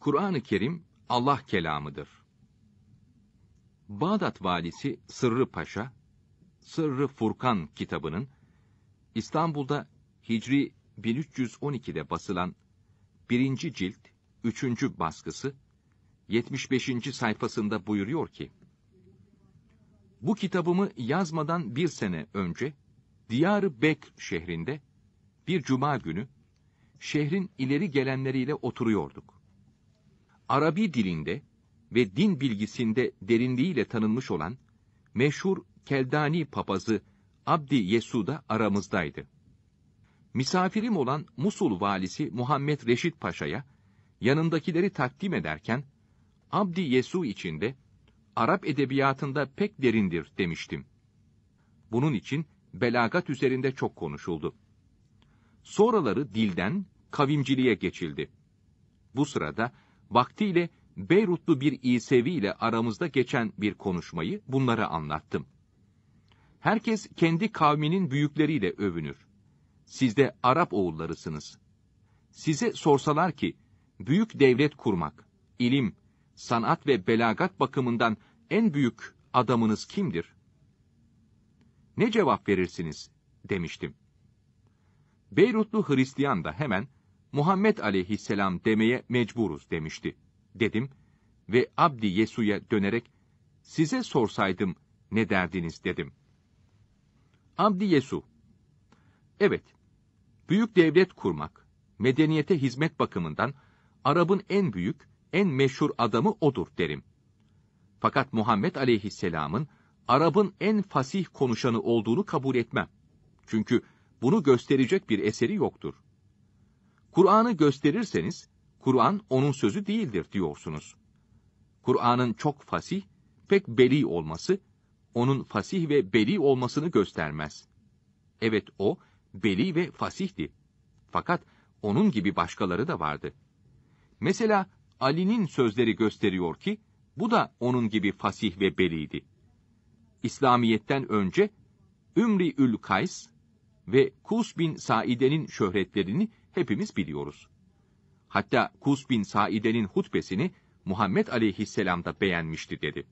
Kur'an-ı Kerim Allah kelamıdır. Bağdat valisi Sırrı Paşa, Sırrı Furkan kitabının İstanbul'da Hicri 1312'de basılan birinci cilt üçüncü baskısı 75. sayfasında buyuruyor ki: Bu kitabımı yazmadan bir sene önce Diyarı Bek şehrinde bir cuma günü şehrin ileri gelenleriyle oturuyorduk. Arabi dilinde ve din bilgisinde derinliğiyle tanınmış olan meşhur Keldani papazı Abdi Yesu da aramızdaydı. Misafirim olan Musul valisi Muhammed Reşit Paşa'ya yanındakileri takdim ederken Abdi Yesu içinde Arap edebiyatında pek derindir demiştim. Bunun için belagat üzerinde çok konuşuldu. Sonraları dilden kavimciliğe geçildi. Bu sırada vaktiyle Beyrutlu bir İsevi ile aramızda geçen bir konuşmayı bunlara anlattım. Herkes kendi kavminin büyükleriyle övünür. Siz de Arap oğullarısınız. Size sorsalar ki, büyük devlet kurmak, ilim, sanat ve belagat bakımından en büyük adamınız kimdir? Ne cevap verirsiniz? demiştim. Beyrutlu Hristiyan da hemen, Muhammed aleyhisselam demeye mecburuz demişti. Dedim ve Abdi Yesu'ya dönerek, size sorsaydım ne derdiniz dedim. Abdi Yesu, evet, büyük devlet kurmak, medeniyete hizmet bakımından Arap'ın en büyük, en meşhur adamı odur derim. Fakat Muhammed aleyhisselamın Arap'ın en fasih konuşanı olduğunu kabul etmem. Çünkü bunu gösterecek bir eseri yoktur.'' Kur'an'ı gösterirseniz, Kur'an onun sözü değildir diyorsunuz. Kur'an'ın çok fasih, pek beli olması, onun fasih ve beli olmasını göstermez. Evet o, beli ve fasihti. Fakat onun gibi başkaları da vardı. Mesela Ali'nin sözleri gösteriyor ki, bu da onun gibi fasih ve beliydi. İslamiyet'ten önce Ümri ül Kays ve Kus bin Saide'nin şöhretlerini hepimiz biliyoruz. Hatta Kus bin Saide'nin hutbesini Muhammed aleyhisselam da beğenmişti dedi.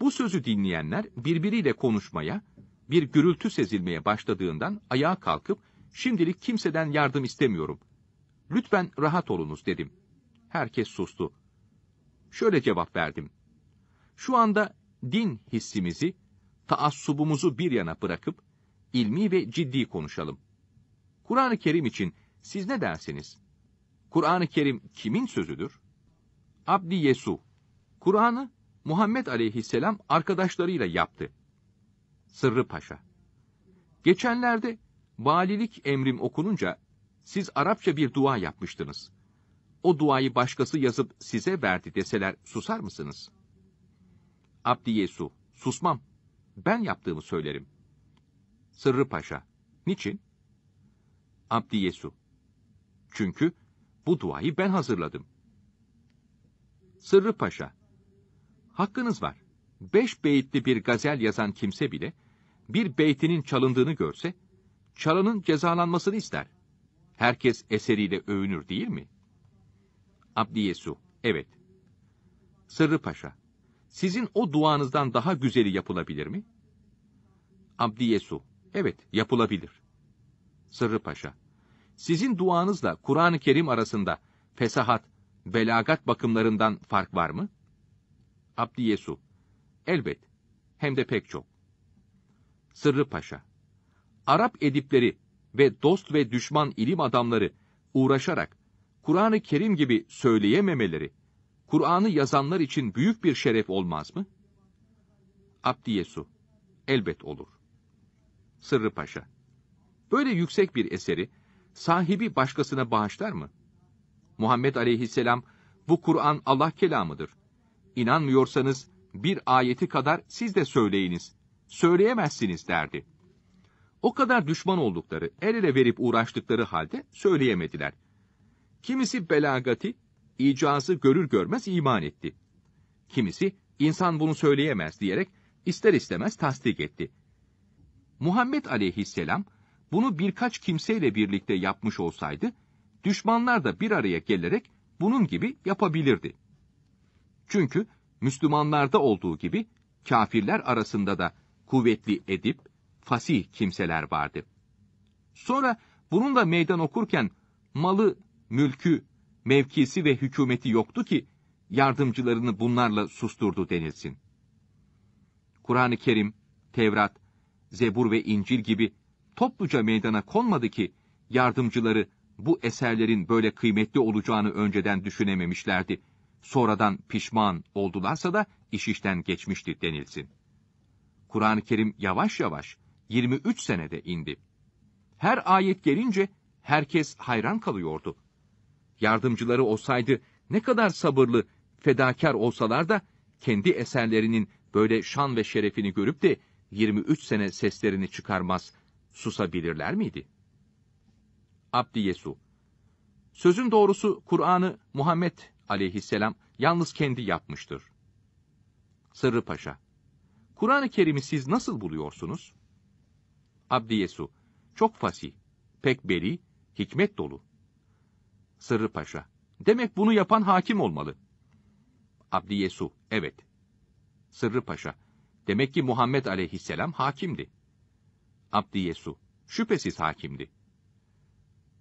Bu sözü dinleyenler birbiriyle konuşmaya, bir gürültü sezilmeye başladığından ayağa kalkıp şimdilik kimseden yardım istemiyorum. Lütfen rahat olunuz dedim. Herkes sustu. Şöyle cevap verdim. Şu anda din hissimizi, taassubumuzu bir yana bırakıp ilmi ve ciddi konuşalım. Kur'an-ı Kerim için siz ne dersiniz? Kur'an-ı Kerim kimin sözüdür? Abdi Yesu. Kur'an'ı Muhammed aleyhisselam arkadaşlarıyla yaptı. Sırrı Paşa. Geçenlerde valilik emrim okununca siz Arapça bir dua yapmıştınız. O duayı başkası yazıp size verdi deseler susar mısınız? Abdi Yesu. Susmam. Ben yaptığımı söylerim. Sırrı Paşa. Niçin? Abdiyesu. Çünkü bu duayı ben hazırladım. Sırrı Paşa. Hakkınız var. Beş beyitli bir gazel yazan kimse bile, bir beytinin çalındığını görse, çalanın cezalanmasını ister. Herkes eseriyle övünür değil mi? Abdiyesu. Evet. Sırrı Paşa. Sizin o duanızdan daha güzeli yapılabilir mi? Abdiyesu. Evet, yapılabilir. Sırrı Paşa. Sizin duanızla Kur'an-ı Kerim arasında fesahat, belagat bakımlarından fark var mı? Abdi Yesu. Elbet. Hem de pek çok. Sırrı Paşa. Arap edipleri ve dost ve düşman ilim adamları uğraşarak Kur'an-ı Kerim gibi söyleyememeleri, Kur'an'ı yazanlar için büyük bir şeref olmaz mı? Abdiyesu. Elbet olur. Sırrı Paşa. Böyle yüksek bir eseri sahibi başkasına bağışlar mı? Muhammed aleyhisselam bu Kur'an Allah kelamıdır. İnanmıyorsanız bir ayeti kadar siz de söyleyiniz. Söyleyemezsiniz derdi. O kadar düşman oldukları, el ele verip uğraştıkları halde söyleyemediler. Kimisi belagati, icazı görür görmez iman etti. Kimisi insan bunu söyleyemez diyerek ister istemez tasdik etti. Muhammed aleyhisselam bunu birkaç kimseyle birlikte yapmış olsaydı, düşmanlar da bir araya gelerek bunun gibi yapabilirdi. Çünkü Müslümanlarda olduğu gibi kafirler arasında da kuvvetli edip fasih kimseler vardı. Sonra bununla meydan okurken malı, mülkü, mevkisi ve hükümeti yoktu ki yardımcılarını bunlarla susturdu denilsin. Kur'an-ı Kerim, Tevrat, Zebur ve İncil gibi topluca meydana konmadı ki yardımcıları bu eserlerin böyle kıymetli olacağını önceden düşünememişlerdi. Sonradan pişman oldularsa da iş işten geçmişti denilsin. Kur'an-ı Kerim yavaş yavaş 23 senede indi. Her ayet gelince herkes hayran kalıyordu. Yardımcıları olsaydı ne kadar sabırlı, fedakar olsalar da kendi eserlerinin böyle şan ve şerefini görüp de 23 sene seslerini çıkarmaz, susabilirler miydi? Abdi Yesu Sözün doğrusu Kur'an'ı Muhammed aleyhisselam yalnız kendi yapmıştır. Sırrı Paşa Kur'an-ı Kerim'i siz nasıl buluyorsunuz? Abdi Yesu Çok fasih, pek beri, hikmet dolu. Sırrı Paşa Demek bunu yapan hakim olmalı. Abdi Yesu Evet. Sırrı Paşa Demek ki Muhammed aleyhisselam hakimdi. Abdiyesu. Şüphesiz hakimdi.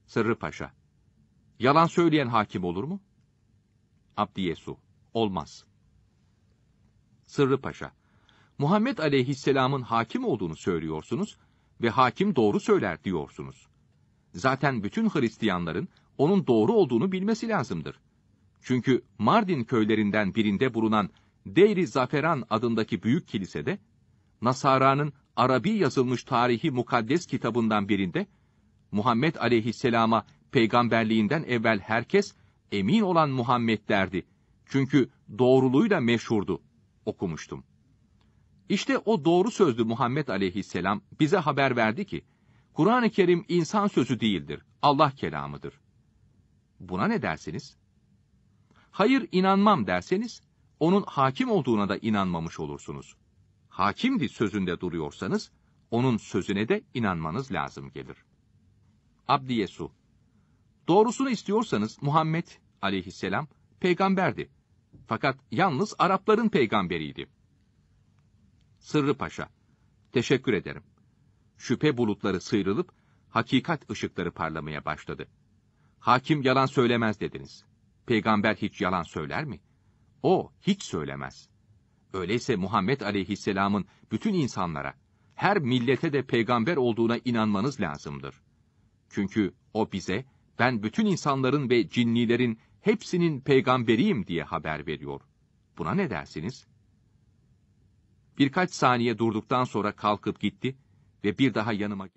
Sırrı Paşa. Yalan söyleyen hakim olur mu? Abdiyesu. Olmaz. Sırrı Paşa. Muhammed Aleyhisselam'ın hakim olduğunu söylüyorsunuz ve hakim doğru söyler diyorsunuz. Zaten bütün Hristiyanların onun doğru olduğunu bilmesi lazımdır. Çünkü Mardin köylerinden birinde bulunan Deyri Zaferan adındaki büyük kilisede, Nasara'nın Arabi yazılmış tarihi mukaddes kitabından birinde, Muhammed aleyhisselama peygamberliğinden evvel herkes emin olan Muhammed derdi. Çünkü doğruluğuyla meşhurdu, okumuştum. İşte o doğru sözlü Muhammed aleyhisselam bize haber verdi ki, Kur'an-ı Kerim insan sözü değildir, Allah kelamıdır. Buna ne dersiniz? Hayır inanmam derseniz, onun hakim olduğuna da inanmamış olursunuz hakimdi sözünde duruyorsanız, onun sözüne de inanmanız lazım gelir. Abdiyesu Doğrusunu istiyorsanız Muhammed aleyhisselam peygamberdi. Fakat yalnız Arapların peygamberiydi. Sırrı Paşa Teşekkür ederim. Şüphe bulutları sıyrılıp hakikat ışıkları parlamaya başladı. Hakim yalan söylemez dediniz. Peygamber hiç yalan söyler mi? O hiç söylemez.'' Öyleyse Muhammed aleyhisselamın bütün insanlara, her millete de peygamber olduğuna inanmanız lazımdır. Çünkü o bize, ben bütün insanların ve cinnilerin hepsinin peygamberiyim diye haber veriyor. Buna ne dersiniz? Birkaç saniye durduktan sonra kalkıp gitti ve bir daha yanıma